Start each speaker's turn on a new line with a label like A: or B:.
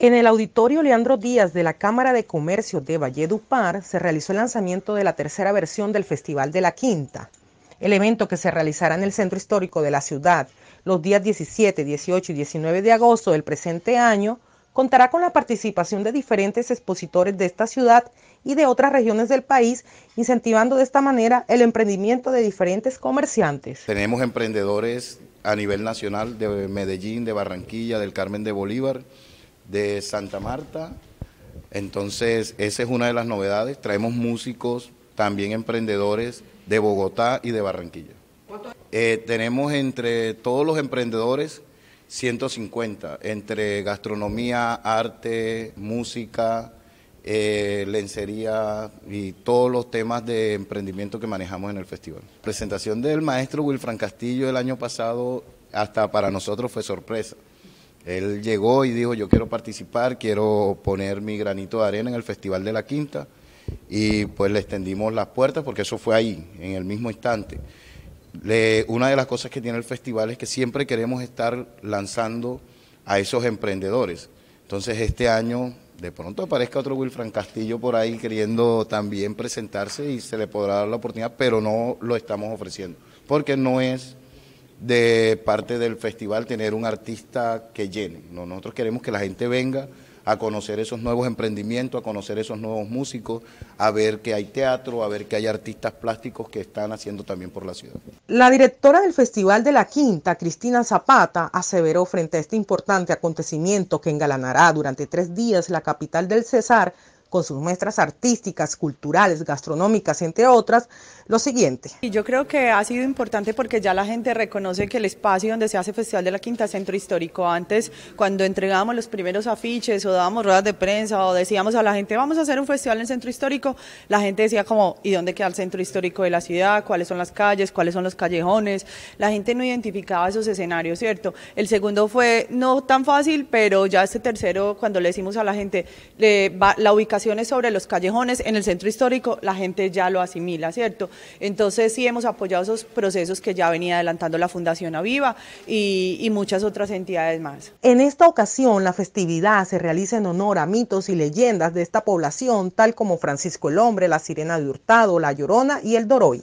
A: En el auditorio Leandro Díaz de la Cámara de Comercio de Valledupar se realizó el lanzamiento de la tercera versión del Festival de la Quinta, el evento que se realizará en el centro histórico de la ciudad los días 17, 18 y 19 de agosto del presente año. Contará con la participación de diferentes expositores de esta ciudad y de otras regiones del país, incentivando de esta manera el emprendimiento de diferentes comerciantes.
B: Tenemos emprendedores a nivel nacional de Medellín, de Barranquilla, del Carmen de Bolívar de Santa Marta. Entonces, esa es una de las novedades. Traemos músicos, también emprendedores de Bogotá y de Barranquilla. Eh, tenemos entre todos los emprendedores 150, entre gastronomía, arte, música, eh, lencería y todos los temas de emprendimiento que manejamos en el festival. presentación del maestro Wilfran Castillo el año pasado hasta para nosotros fue sorpresa. Él llegó y dijo, yo quiero participar, quiero poner mi granito de arena en el Festival de la Quinta y pues le extendimos las puertas porque eso fue ahí, en el mismo instante. una de las cosas que tiene el festival es que siempre queremos estar lanzando a esos emprendedores. Entonces este año de pronto aparezca otro Wilfran Castillo por ahí queriendo también presentarse y se le podrá dar la oportunidad, pero no lo estamos ofreciendo, porque no es de parte del festival tener un artista que llene. Nosotros queremos que la gente venga a conocer esos nuevos emprendimientos, a conocer esos nuevos músicos, a ver que hay teatro, a ver que hay artistas plásticos que están haciendo también por la ciudad.
A: La directora del Festival de la Quinta, Cristina Zapata, aseveró frente a este importante acontecimiento que engalanará durante tres días la capital del Cesar, con sus muestras artísticas, culturales, gastronómicas, entre otras, lo siguiente.
C: Y yo creo que ha sido importante porque ya la gente reconoce que el espacio donde se hace Festival de la Quinta Centro Histórico, antes cuando entregábamos los primeros afiches o dábamos ruedas de prensa o decíamos a la gente vamos a hacer un festival en Centro Histórico, la gente decía como ¿y dónde queda el Centro Histórico de la ciudad? ¿Cuáles son las calles? ¿Cuáles son los callejones? La gente no identificaba esos escenarios, ¿cierto? El segundo fue no tan fácil, pero ya este tercero cuando le decimos a la gente la ubicación sobre los callejones en el centro histórico, la gente ya lo asimila, ¿cierto? Entonces sí hemos apoyado esos procesos que ya venía adelantando la Fundación Aviva y, y muchas otras entidades más.
A: En esta ocasión, la festividad se realiza en honor a mitos y leyendas de esta población, tal como Francisco el Hombre, la Sirena de Hurtado, la Llorona y el Doroy.